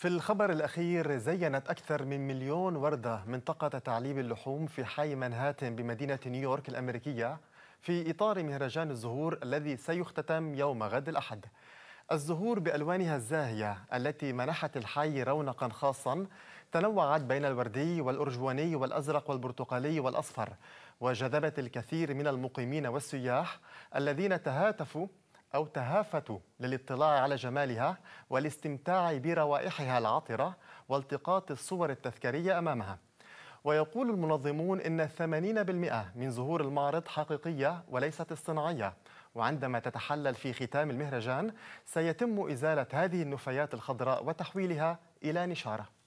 في الخبر الأخير زينت أكثر من مليون وردة منطقة تعليب اللحوم في حي منهاتن بمدينة نيويورك الأمريكية في إطار مهرجان الزهور الذي سيختتم يوم غد الأحد الزهور بألوانها الزاهية التي منحت الحي رونقا خاصا تنوعت بين الوردي والأرجواني والأزرق والبرتقالي والأصفر وجذبت الكثير من المقيمين والسياح الذين تهاتفوا أو تهافتوا للاطلاع على جمالها والاستمتاع بروائحها العطرة والتقاط الصور التذكارية أمامها ويقول المنظمون إن 80% من زهور المعرض حقيقية وليست اصطناعية وعندما تتحلل في ختام المهرجان سيتم إزالة هذه النفايات الخضراء وتحويلها إلى نشارة